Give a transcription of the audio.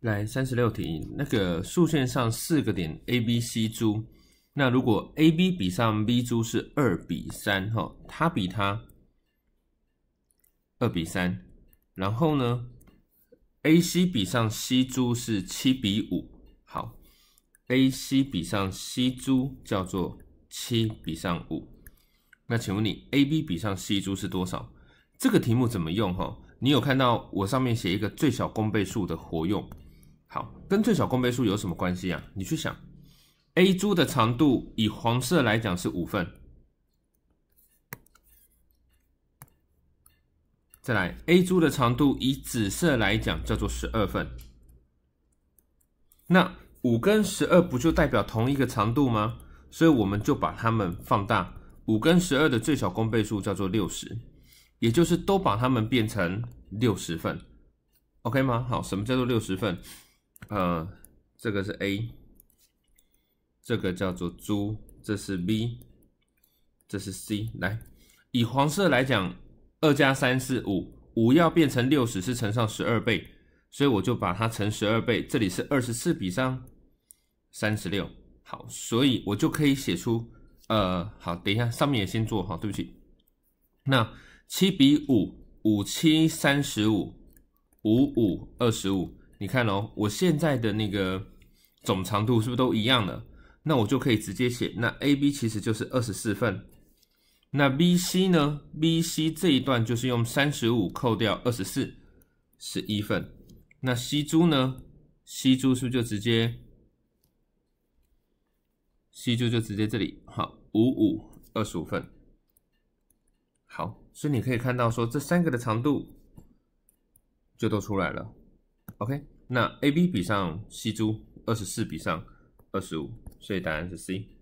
来三十六题，那个数线上四个点 A、B、C、Z。那如果 A、B 比上 B、Z 是二比三哈，它比它二比三。然后呢，A、C 比上 C、Z 是七比五。好，A、C 比上 C、Z 叫做七比上五。那请问你 A、B 比上 C、Z 是多少？这个题目怎么用哈？你有看到我上面写一个最小公倍数的活用？跟最小公倍数有什么关系啊？你去想，A 珠的长度以黄色来讲是五份，再来 A 珠的长度以紫色来讲叫做十二份，那五跟十二不就代表同一个长度吗？所以我们就把它们放大，五跟十二的最小公倍数叫做六十，也就是都把它们变成六十份，OK 吗？好，什么叫做六十份？呃，这个是 A，这个叫做猪，这是 B，这是 C。来，以黄色来讲，二加三是五五要变成六十，是乘上十二倍，所以我就把它乘十二倍，这里是二十四比上三十六，好，所以我就可以写出呃，好，等一下上面也先做好，对不起，那七比五五七三十五五五二十五。你看哦，我现在的那个总长度是不是都一样了？那我就可以直接写，那 AB 其实就是二十四份，那 BC 呢？BC 这一段就是用三十五扣掉二十四，是一份。那 C 珠呢？C 珠是不是就直接？C 珠就直接这里好，五五二十五份。好，所以你可以看到说这三个的长度就都出来了。OK，那 A B 比上 C 珠二十四比上二十五，所以答案是 C。